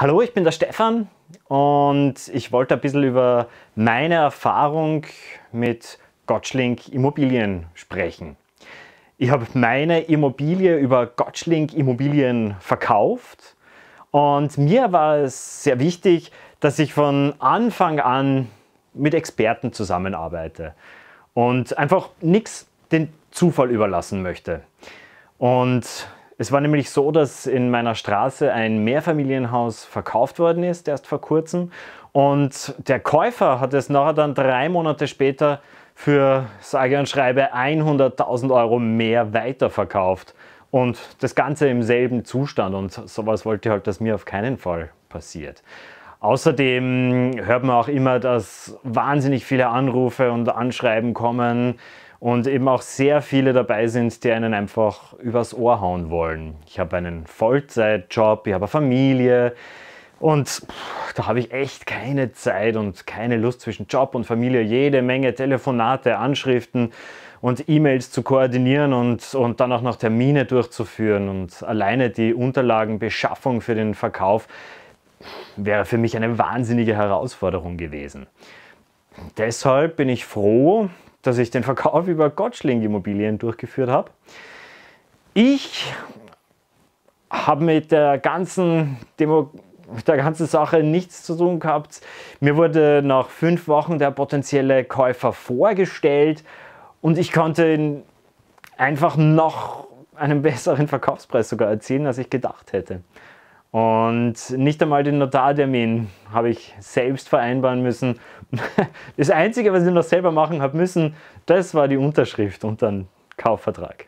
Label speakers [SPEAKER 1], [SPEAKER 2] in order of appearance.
[SPEAKER 1] Hallo, ich bin der Stefan und ich wollte ein bisschen über meine Erfahrung mit Gottschlink Immobilien sprechen. Ich habe meine Immobilie über Gottschlink Immobilien verkauft und mir war es sehr wichtig, dass ich von Anfang an mit Experten zusammenarbeite und einfach nichts den Zufall überlassen möchte. Und es war nämlich so, dass in meiner Straße ein Mehrfamilienhaus verkauft worden ist, erst vor kurzem. Und der Käufer hat es nachher dann drei Monate später für sage und schreibe 100.000 Euro mehr weiterverkauft. Und das Ganze im selben Zustand. Und sowas wollte halt, dass mir auf keinen Fall passiert. Außerdem hört man auch immer, dass wahnsinnig viele Anrufe und Anschreiben kommen und eben auch sehr viele dabei sind, die einen einfach übers Ohr hauen wollen. Ich habe einen Vollzeitjob, ich habe eine Familie und pff, da habe ich echt keine Zeit und keine Lust zwischen Job und Familie, jede Menge Telefonate, Anschriften und E-Mails zu koordinieren und, und dann auch noch Termine durchzuführen und alleine die Unterlagenbeschaffung für den Verkauf wäre für mich eine wahnsinnige Herausforderung gewesen. Deshalb bin ich froh, dass ich den Verkauf über Gottschling Immobilien durchgeführt habe. Ich habe mit der ganzen Demo mit der ganzen Sache nichts zu tun gehabt. Mir wurde nach fünf Wochen der potenzielle Käufer vorgestellt und ich konnte ihn einfach noch einen besseren Verkaufspreis sogar erzielen, als ich gedacht hätte. Und nicht einmal den Notartermin habe ich selbst vereinbaren müssen. Das Einzige, was ich noch selber machen habe müssen, das war die Unterschrift und dann Kaufvertrag.